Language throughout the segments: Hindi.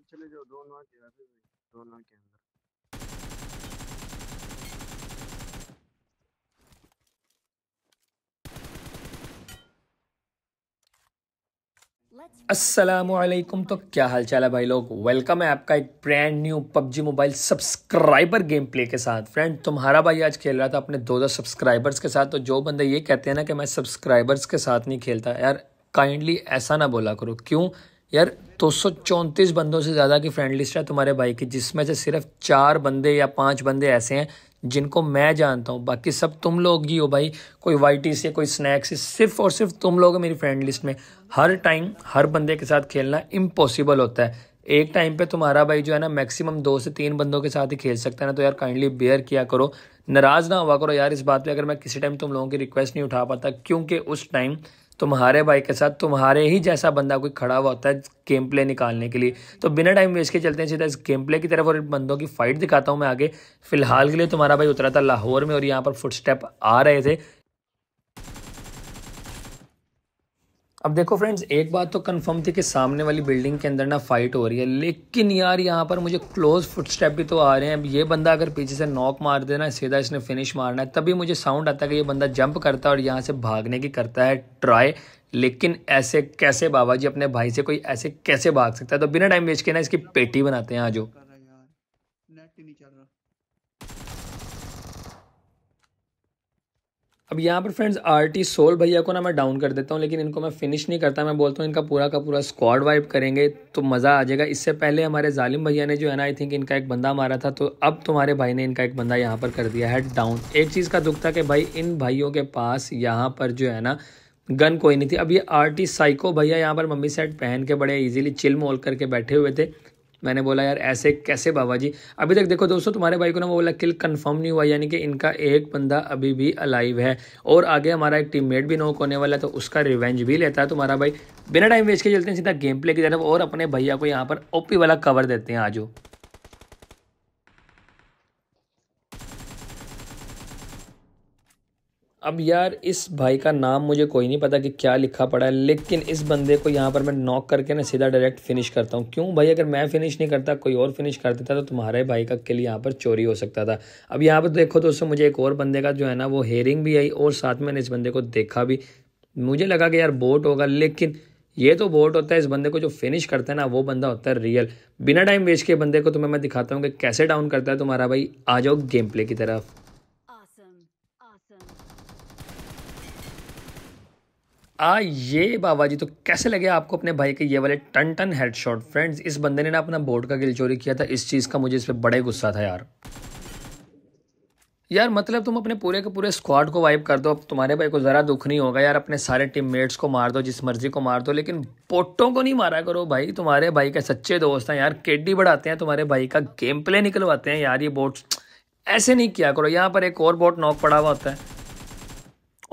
चले जाओ दो भी दो अंदर असलम तो क्या हाल चाल है भाई लोग वेलकम है आपका एक brand new PUBG mobile subscriber game play के साथ फ्रेंड तुम्हारा भाई आज खेल रहा था अपने दो दो सब्सक्राइबर्स के साथ तो जो बंदे ये कहते हैं ना कि मैं सब्सक्राइबर्स के साथ नहीं खेलता यार काइंडली ऐसा ना बोला करो क्यों यार दो सौ चौंतीस बंदों से ज़्यादा की फ्रेंड लिस्ट है तुम्हारे भाई की जिसमें से सिर्फ चार बंदे या पांच बंदे ऐसे हैं जिनको मैं जानता हूँ बाकी सब तुम लोग ही हो भाई कोई वाइटी से कोई स्नैक्स से सिर्फ और सिर्फ तुम लोग मेरी फ्रेंड लिस्ट में हर टाइम हर बंदे के साथ खेलना इम्पॉसिबल होता है एक टाइम पे तुम्हारा भाई जो है ना मैक्सिमम दो से तीन बंदों के साथ ही खेल सकता है ना तो यार काइंडली बेयर किया करो नाराज़ ना हुआ करो यार इस बात पे अगर मैं किसी टाइम तुम लोगों की रिक्वेस्ट नहीं उठा पाता क्योंकि उस टाइम तुम्हारे भाई के साथ तुम्हारे ही जैसा बंदा कोई खड़ा हुआ होता है गेम प्ले निकालने के लिए तो बिना टाइम वेस्ट के चलते हैं सीधा इस गेम प्ले की तरफ और बंदों की फाइट दिखाता हूँ मैं आगे फिलहाल के लिए तुम्हारा भाई उतरा था लाहौर में और यहाँ पर फुटस्टेप आ रहे थे अब देखो फ्रेंड्स एक बात तो कंफर्म थी कि सामने वाली बिल्डिंग के अंदर ना फाइट हो रही है लेकिन यार यहाँ पर मुझे क्लोज फुटस्टेप भी तो आ रहे हैं अब ये बंदा अगर पीछे से नॉक मार देना सीधा इसने फिनिश मारना है तभी मुझे साउंड आता है कि ये बंदा जंप करता है और यहाँ से भागने की करता है ट्राई लेकिन ऐसे कैसे बाबा जी अपने भाई से कोई ऐसे कैसे भाग सकता है तो बिना टाइम वेस्ट के ना इसकी पेटी बनाते हैं आज अब यहाँ पर फ्रेंड्स आरटी सोल भैया को ना मैं डाउन कर देता हूँ लेकिन इनको मैं फिनिश नहीं करता मैं बोलता हूँ इनका पूरा का पूरा स्क्वाड वाइप करेंगे तो मज़ा आ जाएगा इससे पहले हमारे जालिम भैया ने जो है ना आई थिंक इनका एक बंदा मारा था तो अब तुम्हारे भाई ने इनका एक बंदा यहाँ पर कर दिया है डाउन एक चीज़ का दुख था कि भाई इन भाइयों के पास यहाँ पर जो है ना गन कोई नहीं थी अब ये टी साइको भैया यहाँ पर मम्मी सेट पहन के बड़े ईजिली चिल मोल करके बैठे हुए थे मैंने बोला यार ऐसे कैसे बाबा जी अभी तक देखो दोस्तों तुम्हारे भाई को ना वो बोला किल कंफर्म नहीं हुआ यानी कि इनका एक बंदा अभी भी अलाइव है और आगे हमारा एक टीममेट भी नोक होने वाला है तो उसका रिवेंज भी लेता है तुम्हारा भाई बिना टाइम वेस्ट के चलते हैं सीधा गेम प्ले की तरफ और अपने भैया को यहाँ पर ओपी वाला कवर देते हैं आजू अब यार इस भाई का नाम मुझे कोई नहीं पता कि क्या लिखा पड़ा है लेकिन इस बंदे को यहाँ पर मैं नॉक करके ना सीधा डायरेक्ट फिनिश करता हूँ क्यों भाई अगर मैं फिनिश नहीं करता कोई और फिनिश कर देता तो तुम्हारे भाई का किल यहाँ पर चोरी हो सकता था अब यहाँ पर देखो तो मुझे एक और बंदे का जो है ना वो हेयरिंग भी आई और साथ में इस बंदे को देखा भी मुझे लगा कि यार बोट होगा लेकिन ये तो बोट होता है इस बंदे को जो फिनिश करता है ना वो बंदा होता है रियल बिना टाइम वेस्ट के बंदे को तुम्हें तो मैं दिखाता हूँ कि कैसे डाउन करता है तुम्हारा भाई आ जाओ गेम प्ले की तरफ आ ये बाबा जी तो कैसे लगे आपको अपने भाई के ये वाले टन टन हेड शॉट फ्रेंड्स इस बंदे ने ना अपना बोर्ड का गिल चोरी किया था इस चीज़ का मुझे इस पर बड़े गुस्सा था यार यार मतलब तुम अपने पूरे के पूरे स्क्वाड को वाइप कर दो अब तुम्हारे भाई को ज़रा दुख नहीं होगा यार अपने सारे टीममेट्स को मार दो जिस मर्जी को मार दो लेकिन पोटों को नहीं मारा करो भाई तुम्हारे भाई के सच्चे दोस्त हैं यार केडी बढ़ाते हैं तुम्हारे भाई का गेम प्ले निकलवाते हैं यार ये बोट ऐसे नहीं किया करो यहाँ पर एक और बोट नॉक पड़ा हुआ होता है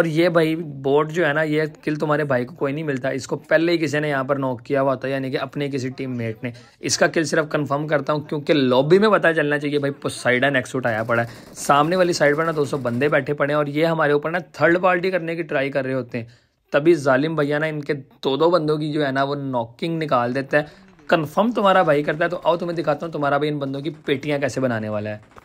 और ये भाई बोट जो है ना ये किल तुम्हारे भाई को कोई नहीं मिलता इसको पहले ही किसी ने यहाँ पर नॉक किया हुआ था यानी कि अपने किसी टीम मेट ने इसका किल सिर्फ कंफर्म करता हूँ क्योंकि लॉबी में पता चलना चाहिए भाई पोसाइडन एक्सूट आया पड़ा है सामने वाली साइड पर ना दो बंदे बैठे पड़े हैं और ये हमारे ऊपर ना थर्ड पार्टी करने की ट्राई कर रहे होते हैं तभी जालिम भैया ना इनके दो दो बंदों की जो है ना वो नॉकिंग निकाल देता है कन्फर्म तुम्हारा भाई करता है तो आओ तुम्हें दिखाता हूँ तुम्हारा भाई इन बंदों की पेटियाँ कैसे बनाने वाला है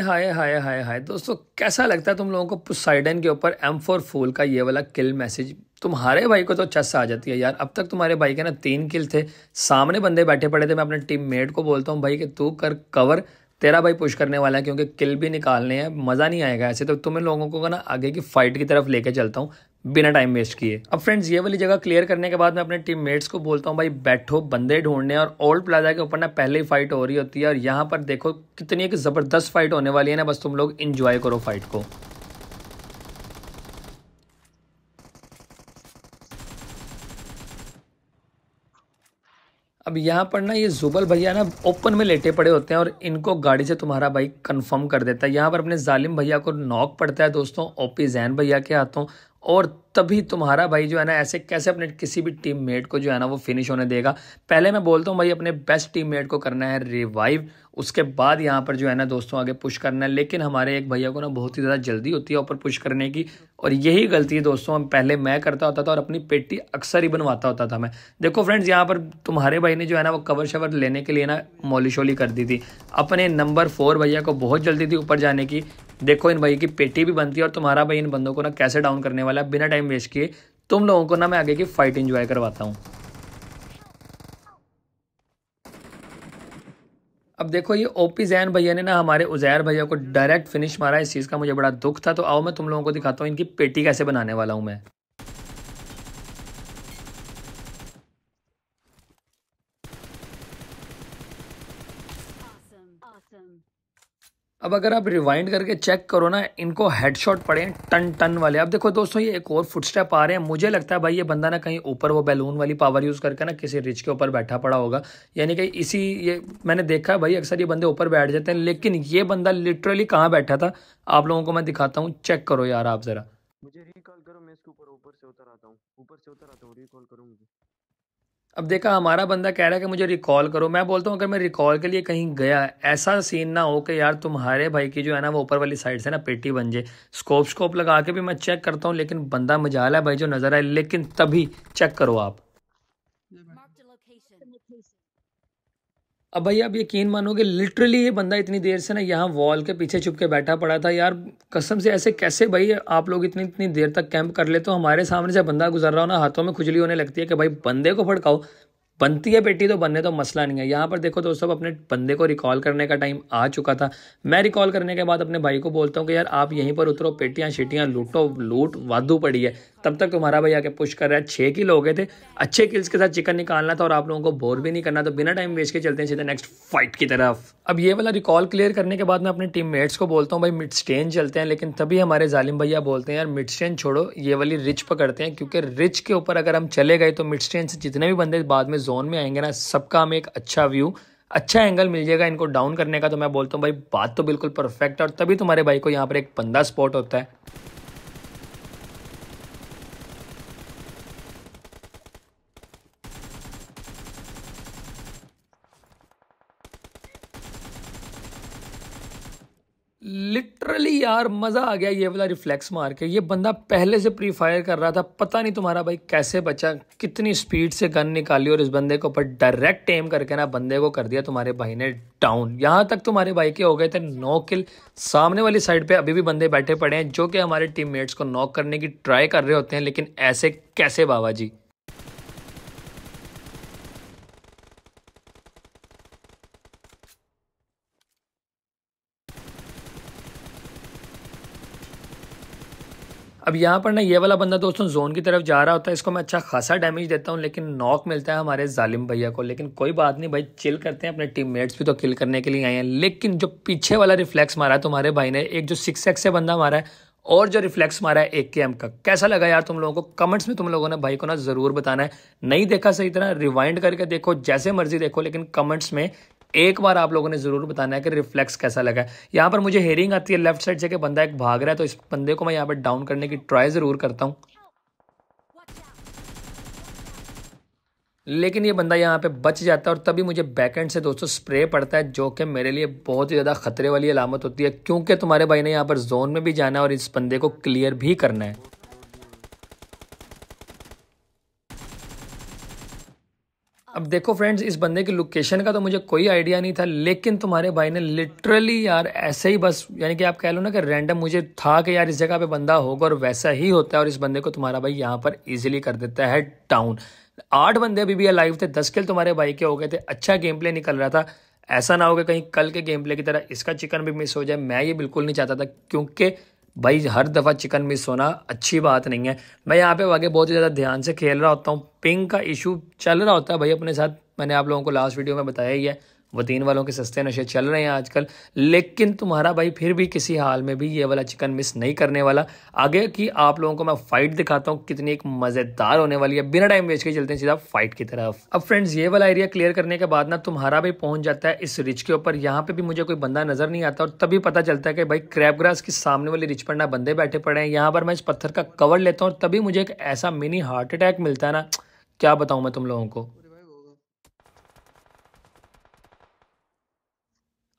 हाय हाय हाय हाय दोस्तों कैसा लगता है तुम लोगों को पुसाइडन के ऊपर एम फोर फूल का ये वाला किल मैसेज तुम्हारे भाई को तो चस आ जाती है यार अब तक तुम्हारे भाई के ना तीन किल थे सामने बंदे बैठे पड़े थे मैं अपने टीम मेट को बोलता हूँ भाई कि तू कर कवर तेरा भाई पुश करने वाला है क्योंकि किल भी निकालने हैं मज़ा नहीं आएगा ऐसे तो तुम इन लोगों को ना आगे की फ़ाइट की तरफ लेके चलता हूँ बिना टाइम वेस्ट किए अब फ्रेंड्स ये वाली जगह क्लियर करने के बाद मैं अपने टीममेट्स को बोलता हूँ भाई बैठो बंदे ढूंढने और ओल्ड प्लाजा के ऊपर ना पहले ही फाइट हो रही होती है और यहाँ पर देखो कितनी एक ज़बरदस्त फाइट होने वाली है ना बस तुम लोग इंजॉय करो फाइट को अब यहाँ पर ना ये जुबल भैया ना ओपन में लेटे पड़े होते हैं और इनको गाड़ी से तुम्हारा बाइक कंफर्म कर देता है यहाँ पर अपने जालिम भैया को नॉक पड़ता है दोस्तों ओपी जैन भैया के हाथों और तभी तुम्हारा भाई जो है ना ऐसे कैसे अपने किसी भी टीम मेट को जो है ना वो फिनिश होने देगा पहले मैं बोलता हूँ भाई अपने बेस्ट टीम मेट को करना है रिवाइव उसके बाद यहाँ पर जो है ना दोस्तों आगे पुश करना है लेकिन हमारे एक भैया को ना बहुत ही ज़्यादा जल्दी होती है ऊपर पुश करने की और यही गलती है दोस्तों पहले मैं करता होता था और अपनी पेटी अक्सर ही बनवाता होता था मैं देखो फ्रेंड्स यहाँ पर तुम्हारे भाई ने जो है ना वो कवर शवर लेने के लिए ना मोली शोली कर दी थी अपने नंबर फोर भैया को बहुत जल्दी थी ऊपर जाने की देखो इन भाई की पेटी भी बनती है और तुम्हारा भाई इन बंदों को ना कैसे डाउन करने वाला है बिना टाइम वेस्ट किए तुम लोगों को ना मैं आगे की फाइट इंजॉय करवाता हूँ अब देखो ये ओपी जैन भैया ने ना हमारे उजैर भैया को डायरेक्ट फिनिश मारा इस चीज़ का मुझे बड़ा दुख था तो आओ मैं तुम लोगों को दिखाता हूँ इनकी पेटी कैसे बनाने वाला हूँ मैं अब अगर आप रिवाइंड करके चेक करो ना इनको हेडशॉट पड़े हैं टन टन वाले अब देखो दोस्तों ये एक और फुटस्टेप आ रहे हैं मुझे लगता है भाई ये बंदा ना कहीं ऊपर वो बैलून वाली पावर यूज़ करके ना किसी रिच के ऊपर बैठा पड़ा होगा यानी कि इसी ये मैंने देखा है भाई अक्सर ये बंदे ऊपर बैठ जाते हैं लेकिन ये बंदा लिटरली कहाँ बैठा था आप लोगों को मैं दिखाता हूँ चेक करो यार आप ज़रा मुझे रिकॉल करो मैं इसके ऊपर ऊपर से उतर आता हूँ ऊपर से उतर आता हूँ रिकॉल करो मुझे अब देखा हमारा बंदा कह रहा है कि मुझे रिकॉल करो मैं बोलता हूँ अगर मैं रिकॉल के लिए कहीं गया ऐसा सीन ना हो कि यार तुम्हारे भाई की जो है ना वो ऊपर वाली साइड से ना पेटी बन जाए स्कोप स्कोप लगा के भी मैं चेक करता हूँ लेकिन बंदा मजाल है भाई जो नज़र आए लेकिन तभी चेक करो आप अब भाई आप यकीन मानोगे लिटरली ये बंदा इतनी देर से ना यहाँ वॉल के पीछे छुप के बैठा पड़ा था यार कसम से ऐसे कैसे भाई आप लोग इतनी इतनी देर तक कैंप कर ले तो हमारे सामने से बंदा गुजर रहा हो ना हाथों में खुजली होने लगती है कि भाई बंदे को फड़काओ बनती है बेटी तो बनने तो मसला नहीं है यहाँ पर देखो दोस्तों अपने बंदे को रिकॉल करने का टाइम आ चुका था मैं रिकॉल करने के बाद अपने भाई को बोलता हूँ कि यार आप यहीं पर उतरो पेटियाँ शेटियाँ लूटो लूट वादू पड़ी है तब तक तुम्हारा भाई आके पुश कर रहा है छः किल हो गए थे अच्छे किल्स के साथ चिकन निकालना था और आप लोगों को बोर भी नहीं करना तो बिना टाइम वेस्ट के चलते हैं सीधे नेक्स्ट फाइट की तरफ अब ये वाला रिकॉल क्लियर करने के बाद मैं अपने टीम मेट्स को बोलता हूँ भाई मिड स्टेन चलते हैं लेकिन तभी हमारे जालिम भैया बोलते हैं यार मिड स्टेन छोड़ो ये वाली रिच पकड़ते हैं क्योंकि रिच के ऊपर अगर हम चले गए तो मिड स्टेन से जितने भी बंदे बाद में जोन में आएंगे ना सबका हमें एक अच्छा व्यू अच्छा एंगल मिल जाएगा इनको डाउन करने का तो मैं बोलता हूँ भाई बात तो बिल्कुल परफेक्ट है और तभी तुम्हारे भाई को यहाँ पर एक बंदा स्पॉट होता है यार मज़ा आ गया ये वाला रिफ्लेक्स मार के ये बंदा पहले से प्री फायर कर रहा था पता नहीं तुम्हारा भाई कैसे बचा कितनी स्पीड से गन निकाली और इस बंदे के ऊपर डायरेक्ट एम करके ना बंदे को कर दिया तुम्हारे भाई ने डाउन यहाँ तक तुम्हारे भाई के हो गए थे नौ किल सामने वाली साइड पे अभी भी बंदे बैठे पड़े हैं जो कि हमारे टीममेट्स को नॉक करने की ट्राई कर रहे होते हैं लेकिन ऐसे कैसे बाबा जी अब यहाँ पर ना ये वाला बंदा दोस्तों जोन की तरफ जा रहा होता है इसको मैं अच्छा खासा डैमेज देता हूँ लेकिन नॉक मिलता है हमारे जालिम भैया को लेकिन कोई बात नहीं भाई चिल करते हैं अपने टीममेट्स भी तो किल करने के लिए आए हैं लेकिन जो पीछे वाला रिफ्लेक्स मारा है तुम्हारे भाई ने एक जो सिक्स एक्स से बंदा मारा है और जो रिफ्लेक्स मारा है एक के एम का कैसा लगा यार तुम लोगों को कमेंट्स में तुम लोगों ने भाई को ना ज़रूर बताना है नहीं देखा सही तरह रिवाइंड करके देखो जैसे मर्जी देखो लेकिन कमेंट्स में एक बार आप लोगों ने ज़रूर बताना है कि रिफ्लेक्स कैसा लगा है यहां पर मुझे हेरिंग आती है लेफ्ट साइड से बंदा एक भाग रहा है तो इस बंदे को मैं यहाँ पर डाउन करने की ट्राई ज़रूर करता हूं लेकिन ये बंदा यहाँ पे बच जाता है और तभी मुझे बैक एंड से दोस्तों स्प्रे पड़ता है जो कि मेरे लिए बहुत ही ज़्यादा खतरे वाली अलामत होती है क्योंकि तुम्हारे भाई ने यहाँ पर जोन में भी जाना है और इस बंदे को क्लियर भी करना है अब देखो फ्रेंड्स इस बंदे की लोकेशन का तो मुझे कोई आइडिया नहीं था लेकिन तुम्हारे भाई ने लिटरली यार ऐसे ही बस यानी कि आप कह लो ना कि रैंडम मुझे था कि यार इस जगह पे बंदा होगा और वैसा ही होता है और इस बंदे को तुम्हारा भाई यहाँ पर इजीली कर देता है टाउन आठ बंदे अभी भी अलाइव थे दस किल तुम्हारे भाई के हो गए थे अच्छा गेम प्ले निकल रहा था ऐसा ना हो कि कहीं कल के गेम प्ले की तरह इसका चिकन भी मिस हो जाए मैं ये बिल्कुल नहीं चाहता था क्योंकि भाई हर दफ़ा चिकन मिस होना अच्छी बात नहीं है मैं यहाँ पे आगे बहुत ही ज़्यादा ध्यान से खेल रहा होता हूँ पिंग का इशू चल रहा होता है भाई अपने साथ मैंने आप लोगों को लास्ट वीडियो में बताया ही है वो तीन वालों के सस्ते नशे चल रहे हैं आजकल लेकिन तुम्हारा भाई फिर भी किसी हाल में भी ये वाला चिकन मिस नहीं करने वाला आगे की आप लोगों को मैं फाइट दिखाता हूँ कितनी एक मज़ेदार होने वाली है बिना टाइम वेस्ट के चलते हैं सीधा फाइट की तरफ अब फ्रेंड्स ये वाला एरिया क्लियर करने के बाद ना तुम्हारा भाई पहुंच जाता है इस रिच के ऊपर यहाँ पे भी मुझे कोई बंदा नजर नहीं आता और तभी पता चलता है कि भाई क्रैपग्रास के सामने वाली रिच पर ना बंदे बैठे पड़े हैं यहाँ पर मैं इस पत्थर का कवर लेता हूँ तभी मुझे एक ऐसा मिनी हार्ट अटैक मिलता है ना क्या बताऊं मैं तुम लोगों को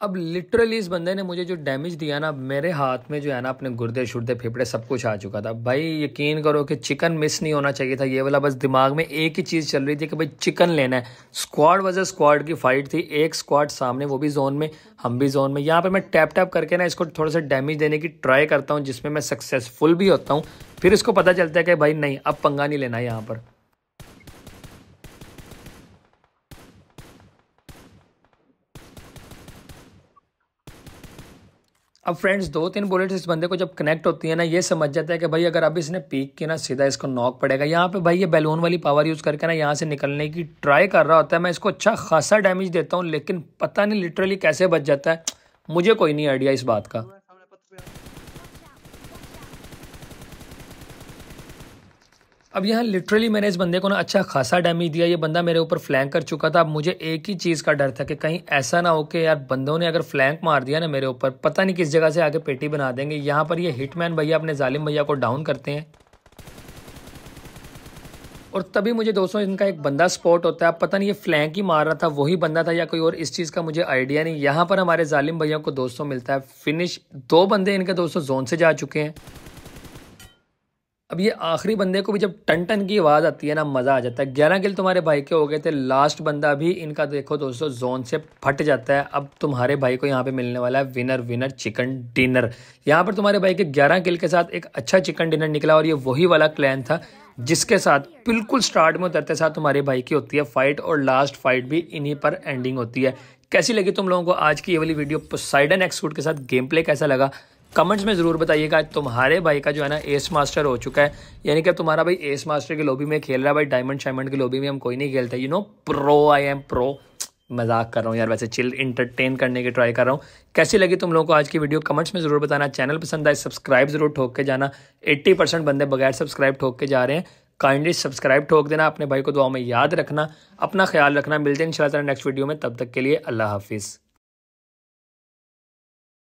अब लिटरली इस बंदे ने मुझे जो डैमेज दिया ना मेरे हाथ में जो है ना अपने गुर्दे शुर्दे फेफड़े सब कुछ आ चुका था भाई यकीन करो कि चिकन मिस नहीं होना चाहिए था ये वाला बस दिमाग में एक ही चीज़ चल रही थी कि भाई चिकन लेना है स्क्वाड वजह स्क्वाड की फ़ाइट थी एक स्क्वाड सामने वो भी जोन में हम भी जोन में यहाँ पर मैं टैप टैप करके ना इसको थोड़ा सा डैमेज देने की ट्राई करता हूँ जिसमें मैं सक्सेसफुल भी होता हूँ फिर इसको पता चलता है कि भाई नहीं अब पंगा नहीं लेना है यहाँ पर अब फ्रेंड्स दो तीन बुलेट इस बंदे को जब कनेक्ट होती है ना ये समझ जाता है कि भाई अगर अब इसने पीक की ना सीधा इसको नॉक पड़ेगा यहाँ पे भाई ये बैलून वाली पावर यूज़ करके ना यहाँ से निकलने की ट्राई कर रहा होता है मैं इसको अच्छा खासा डैमेज देता हूँ लेकिन पता नहीं लिटरली कैसे बच जाता है मुझे कोई नहीं आइडिया इस बात का अब यहाँ लिटरली मैंने इस बंदे को ना अच्छा खासा डैमेज दिया ये बंदा मेरे ऊपर फ्लैंक कर चुका था अब मुझे एक ही चीज़ का डर था कि कहीं ऐसा ना हो कि यार बंदों ने अगर फ्लैंक मार दिया ना मेरे ऊपर पता नहीं किस जगह से आके पेटी बना देंगे यहाँ पर ये हिटमैन भैया अपने जालिम भैया को डाउन करते हैं और तभी मुझे दोस्तों इनका एक बंदा स्पॉट होता है पता नहीं ये फ्लैंक ही मार रहा था वही बंदा था या कोई और इस चीज़ का मुझे आइडिया नहीं यहाँ पर हमारे जालिम भैया को दोस्तों मिलता है फिनिश दो बंदे इनके दोस्तों जोन से जा चुके हैं अब ये आखिरी बंदे को भी जब टन टन की आवाज़ आती है ना मज़ा आ जाता है ग्यारह किल तुम्हारे भाई के हो गए थे लास्ट बंदा भी इनका देखो दोस्तों जोन से फट जाता है अब तुम्हारे भाई को यहाँ पे मिलने वाला है विनर विनर चिकन डिनर यहाँ पर तुम्हारे भाई के ग्यारह किल के साथ एक अच्छा चिकन डिनर निकला और ये वही वाला क्लैन था जिसके साथ बिल्कुल स्टार्ट में उतरते साथ तुम्हारे भाई की होती है फाइट और लास्ट फाइट भी इन्हीं पर एंडिंग होती है कैसी लगी तुम लोगों को आज की ये वाली वीडियो पोसाइडन एक्सकूट के साथ गेम प्ले कैसा लगा कमेंट्स में ज़रूर बताइएगा तुम्हारे भाई का जो है ना एस मास्टर हो चुका है यानी कि तुम्हारा भाई एस मास्टर की लॉबी में खेल रहा है भाई डायमंड शायमंड की लॉबी में हम कोई नहीं खेलते you know pro I am pro मजाक कर रहा हूँ यार वैसे चिल इंटरटेन करने की ट्राई कर रहा हूँ कैसी लगी तुम लोगों को आज की वीडियो कमेंट्स में ज़रूर बताना चैनल पसंद आए सब्सक्राइब ज़रूर ठोक के जाना एट्टी परसेंट बंदे बगैर सब्सक्राइब ठोक के जा रहे हैं काइंडली सब्सक्राइब ठोक देना अपने भाई को दुआ में याद रखना अपना ख्याल रखना मिलते हैं इन नेक्स्ट वीडियो में तब तक के लिए अल्लाह हाफिज़